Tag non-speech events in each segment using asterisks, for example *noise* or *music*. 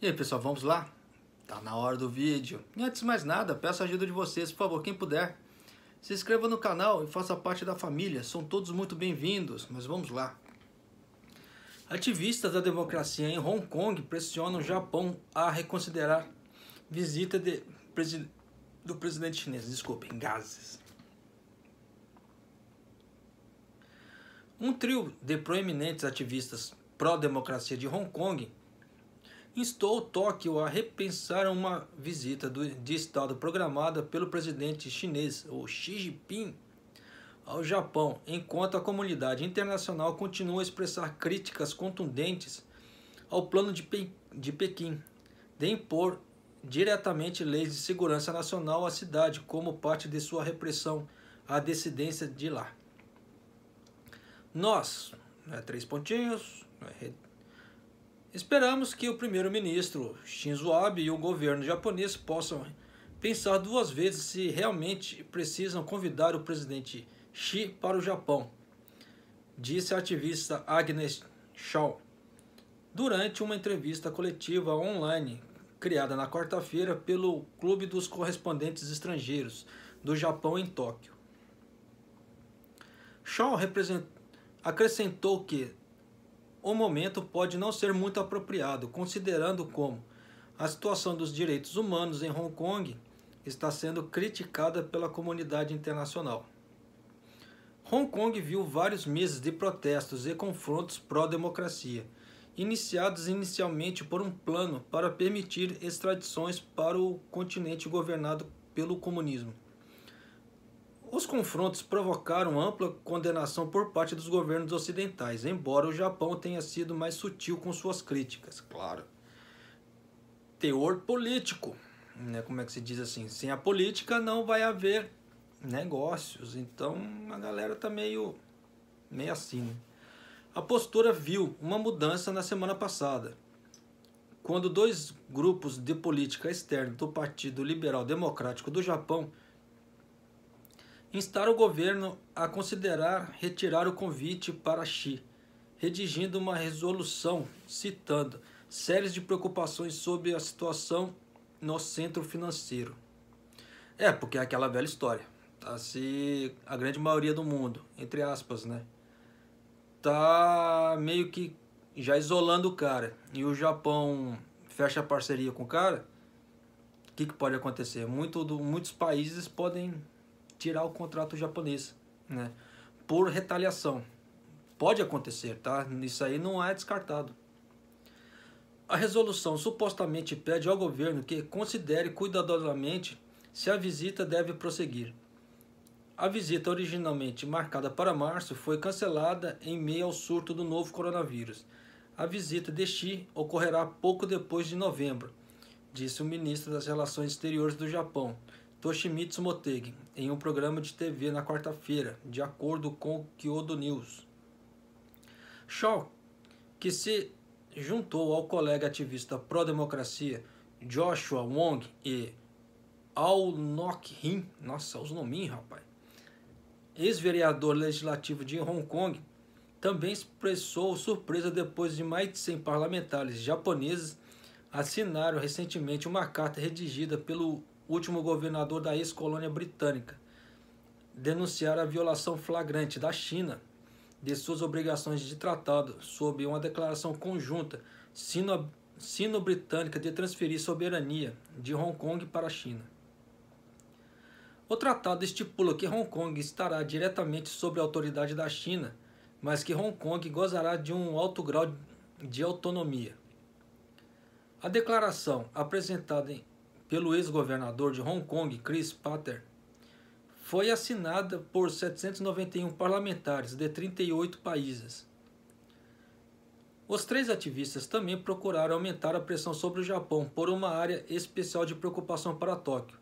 E aí pessoal, vamos lá? Tá na hora do vídeo. E antes de mais nada, peço a ajuda de vocês, por favor, quem puder. Se inscreva no canal e faça parte da família, são todos muito bem-vindos, mas vamos lá. Ativistas da democracia em Hong Kong pressionam o Japão a reconsiderar visita de, do presidente chinês, desculpem, gases. Um trio de proeminentes ativistas pró-democracia de Hong Kong instou Tóquio a repensar uma visita de Estado programada pelo presidente chinês, o Xi Jinping, ao Japão, enquanto a comunidade internacional continua a expressar críticas contundentes ao plano de, Pe de Pequim de impor diretamente leis de segurança nacional à cidade como parte de sua repressão à dissidência de lá. Nós, né, três pontinhos, né, Esperamos que o primeiro-ministro Shinzo Abe e o governo japonês possam pensar duas vezes se realmente precisam convidar o presidente Xi para o Japão, disse a ativista Agnes Shaw durante uma entrevista coletiva online criada na quarta-feira pelo Clube dos Correspondentes Estrangeiros do Japão em Tóquio. Shaw acrescentou que o momento pode não ser muito apropriado, considerando como a situação dos direitos humanos em Hong Kong está sendo criticada pela comunidade internacional. Hong Kong viu vários meses de protestos e confrontos pró-democracia, iniciados inicialmente por um plano para permitir extradições para o continente governado pelo comunismo. Os confrontos provocaram ampla condenação por parte dos governos ocidentais, embora o Japão tenha sido mais sutil com suas críticas, claro. Teor político, né? como é que se diz assim? Sem a política não vai haver negócios, então a galera tá meio, meio assim. Né? A postura viu uma mudança na semana passada, quando dois grupos de política externa do Partido Liberal Democrático do Japão instar o governo a considerar retirar o convite para Xi, redigindo uma resolução citando séries de preocupações sobre a situação no centro financeiro. É, porque é aquela velha história. Tá se a grande maioria do mundo, entre aspas, né? Tá meio que já isolando o cara e o Japão fecha a parceria com o cara. O que, que pode acontecer? Muito muitos países podem tirar o contrato japonês, né? Por retaliação. Pode acontecer, tá? Isso aí não é descartado. A resolução supostamente pede ao governo que considere cuidadosamente se a visita deve prosseguir. A visita originalmente marcada para março foi cancelada em meio ao surto do novo coronavírus. A visita de Xi ocorrerá pouco depois de novembro, disse o ministro das Relações Exteriores do Japão, Toshimitsu Motegi, em um programa de TV na quarta-feira, de acordo com o Kyodo News. Shaw, que se juntou ao colega ativista pró-democracia Joshua Wong e Al Nok Hin, nossa, os nominhos, rapaz, ex-vereador legislativo de Hong Kong, também expressou surpresa depois de mais de 100 parlamentares japoneses assinaram recentemente uma carta redigida pelo último governador da ex-colônia britânica, denunciar a violação flagrante da China de suas obrigações de tratado sob uma declaração conjunta sino-britânica de transferir soberania de Hong Kong para a China. O tratado estipula que Hong Kong estará diretamente sob a autoridade da China, mas que Hong Kong gozará de um alto grau de autonomia. A declaração, apresentada em pelo ex-governador de Hong Kong, Chris Patter, foi assinada por 791 parlamentares de 38 países. Os três ativistas também procuraram aumentar a pressão sobre o Japão por uma área especial de preocupação para Tóquio,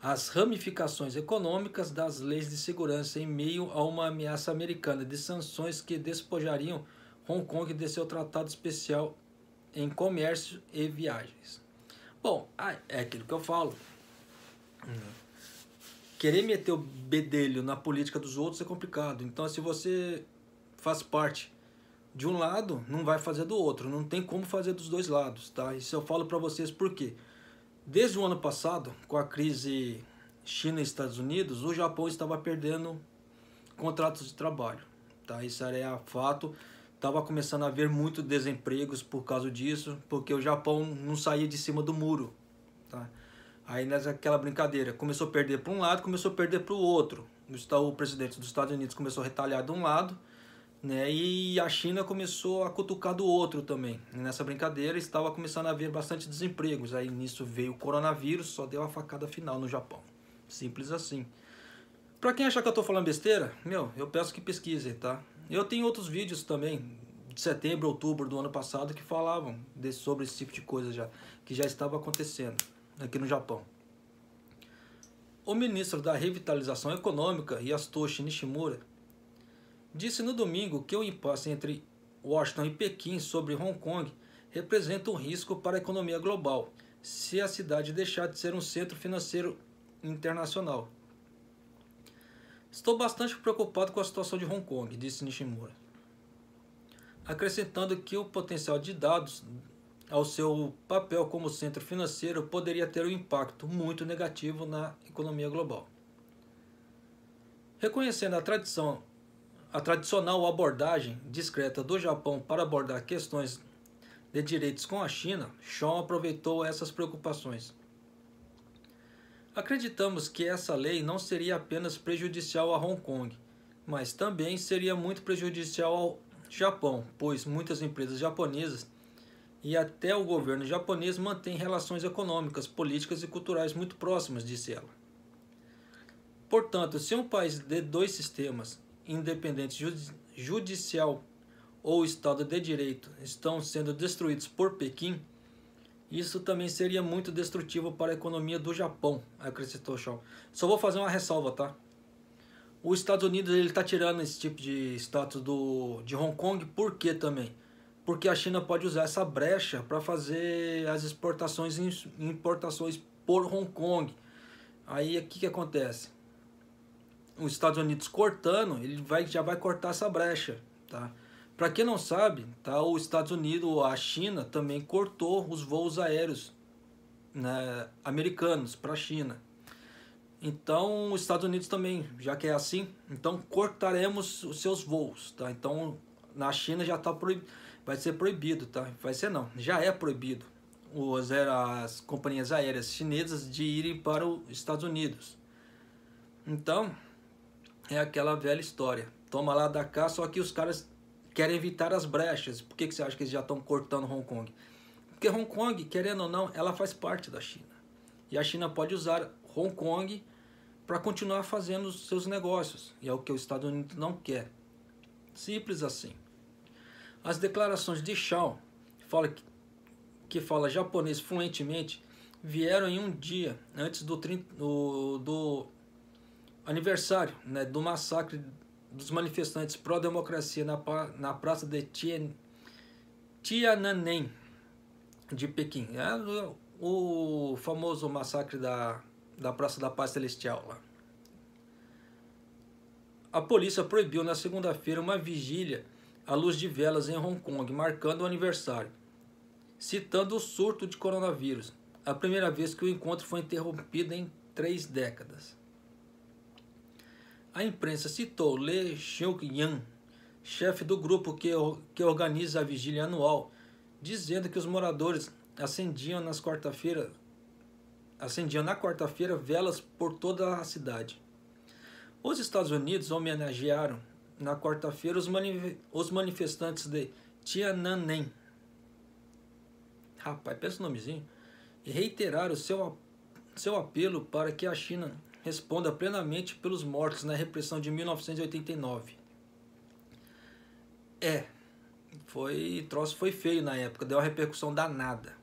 as ramificações econômicas das leis de segurança em meio a uma ameaça americana de sanções que despojariam Hong Kong de seu tratado especial em comércio e viagens. Bom, ah, é aquilo que eu falo. Querer meter o bedelho na política dos outros é complicado. Então, se você faz parte de um lado, não vai fazer do outro. Não tem como fazer dos dois lados, tá? Isso eu falo para vocês por quê? Desde o ano passado, com a crise China e Estados Unidos, o Japão estava perdendo contratos de trabalho, tá? Isso era fato estava começando a haver muitos desempregos por causa disso, porque o Japão não saía de cima do muro. Tá? Aí naquela brincadeira, começou a perder para um lado, começou a perder para o outro. O presidente dos Estados Unidos começou a retalhar de um lado, né? E a China começou a cutucar do outro também. E nessa brincadeira estava começando a haver bastante desempregos. Aí nisso veio o coronavírus, só deu a facada final no Japão. Simples assim. Para quem achar que eu tô falando besteira, meu, eu peço que pesquisem, tá? Eu tenho outros vídeos também, de setembro, outubro do ano passado, que falavam de, sobre esse tipo de coisa já, que já estava acontecendo aqui no Japão. O ministro da Revitalização Econômica, Yasutoshi Nishimura, disse no domingo que o impasse entre Washington e Pequim sobre Hong Kong representa um risco para a economia global se a cidade deixar de ser um centro financeiro internacional. Estou bastante preocupado com a situação de Hong Kong, disse Nishimura, acrescentando que o potencial de dados ao seu papel como centro financeiro poderia ter um impacto muito negativo na economia global. Reconhecendo a tradição a tradicional abordagem discreta do Japão para abordar questões de direitos com a China, Sean aproveitou essas preocupações Acreditamos que essa lei não seria apenas prejudicial a Hong Kong, mas também seria muito prejudicial ao Japão, pois muitas empresas japonesas e até o governo japonês mantêm relações econômicas, políticas e culturais muito próximas, disse ela. Portanto, se um país de dois sistemas, independente judicial ou Estado de Direito, estão sendo destruídos por Pequim, isso também seria muito destrutivo para a economia do Japão, acrescentou Shaw. Só vou fazer uma ressalva, tá? Os Estados Unidos ele está tirando esse tipo de status do, de Hong Kong, por quê também? Porque a China pode usar essa brecha para fazer as exportações e importações por Hong Kong. Aí o que, que acontece? Os Estados Unidos cortando, ele vai, já vai cortar essa brecha, tá? Para quem não sabe, tá, os Estados Unidos a China também cortou os voos aéreos né, americanos para a China. Então, os Estados Unidos também, já que é assim, então cortaremos os seus voos, tá? Então, na China já tá proib... vai ser proibido, tá? Vai ser não, já é proibido os, as companhias aéreas chinesas de irem para os Estados Unidos. Então, é aquela velha história. Toma lá da cá, só que os caras querem evitar as brechas. Por que, que você acha que eles já estão cortando Hong Kong? Porque Hong Kong, querendo ou não, ela faz parte da China. E a China pode usar Hong Kong para continuar fazendo os seus negócios. E é o que os Estados Unidos não quer. Simples assim. As declarações de Shao, que fala, que fala japonês fluentemente, vieram em um dia antes do, do, do aniversário né, do massacre dos manifestantes pró-democracia na, na praça de Tien, Tiananmen, de Pequim. É o famoso massacre da, da Praça da Paz Celestial lá. A polícia proibiu na segunda-feira uma vigília à luz de velas em Hong Kong, marcando o aniversário, citando o surto de coronavírus, a primeira vez que o encontro foi interrompido em três décadas. A imprensa citou Lee Xiongyan, chefe do grupo que, que organiza a vigília anual, dizendo que os moradores acendiam nas quarta-feira acendiam na quarta-feira velas por toda a cidade. Os Estados Unidos homenagearam na quarta-feira os, mani os, manifestantes de Tiananmen. Rapaz, pensa o nomezinho. E reiteraram seu, seu apelo para que a China responda plenamente pelos mortos na repressão de 1989. É, foi troço foi feio na época, deu uma repercussão danada.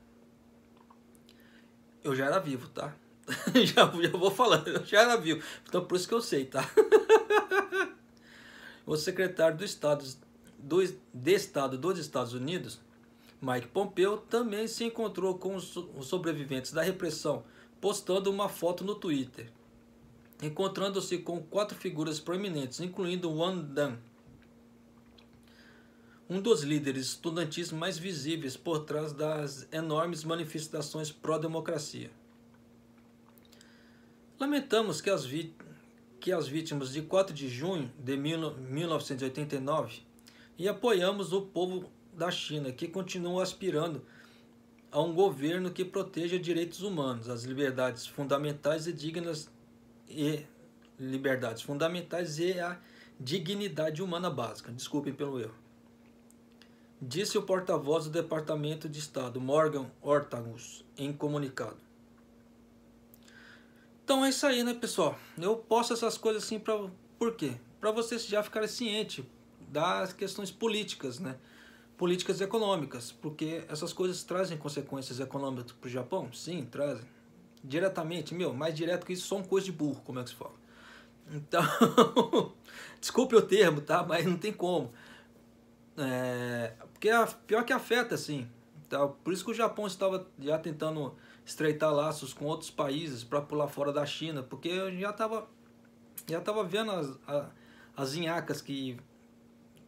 Eu já era vivo, tá? *laughs* já, já vou falando, eu já era vivo. Então por isso que eu sei, tá? *laughs* o secretário do Estado, do, de Estado dos Estados Unidos, Mike Pompeo, também se encontrou com os sobreviventes da repressão, postando uma foto no Twitter encontrando-se com quatro figuras proeminentes, incluindo Wang Dan, um dos líderes estudantis mais visíveis por trás das enormes manifestações pró-democracia. Lamentamos que as, que as vítimas de 4 de junho de 1989 e apoiamos o povo da China, que continua aspirando a um governo que proteja direitos humanos, as liberdades fundamentais e dignas e liberdades fundamentais e a dignidade humana básica. Desculpem pelo erro. Disse o porta-voz do Departamento de Estado, Morgan Ortagus, em comunicado. Então é isso aí, né, pessoal? Eu posto essas coisas assim para por quê? Para vocês já ficarem cientes das questões políticas, né? Políticas econômicas, porque essas coisas trazem consequências econômicas para o Japão? Sim, trazem diretamente, meu, mais direto que isso, só um coisa de burro, como é que se fala. Então, *laughs* desculpe o termo, tá? Mas não tem como. É, porque é pior que afeta, assim. Tá? Por isso que o Japão estava já tentando estreitar laços com outros países para pular fora da China, porque eu já estava já tava vendo as, a, as inhacas que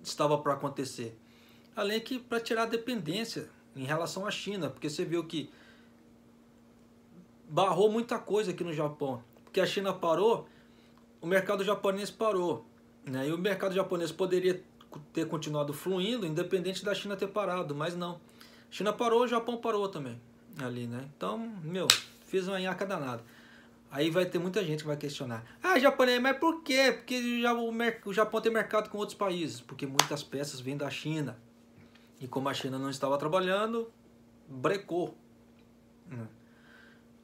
estava para acontecer. Além que para tirar a dependência em relação à China, porque você viu que barrou muita coisa aqui no Japão. Porque a China parou, o mercado japonês parou. Né? E o mercado japonês poderia ter continuado fluindo, independente da China ter parado, mas não. China parou, o Japão parou também. Ali, né? Então, meu, fiz uma nhaca danada. Aí vai ter muita gente que vai questionar. Ah, japonês, mas por quê? Porque já o, o Japão tem mercado com outros países. Porque muitas peças vêm da China. E como a China não estava trabalhando, brecou. Hum.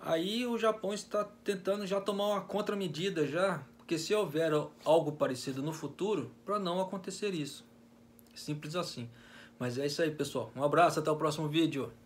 Aí o Japão está tentando já tomar uma contramedida já, porque se houver algo parecido no futuro, para não acontecer isso. Simples assim. Mas é isso aí, pessoal. Um abraço, até o próximo vídeo.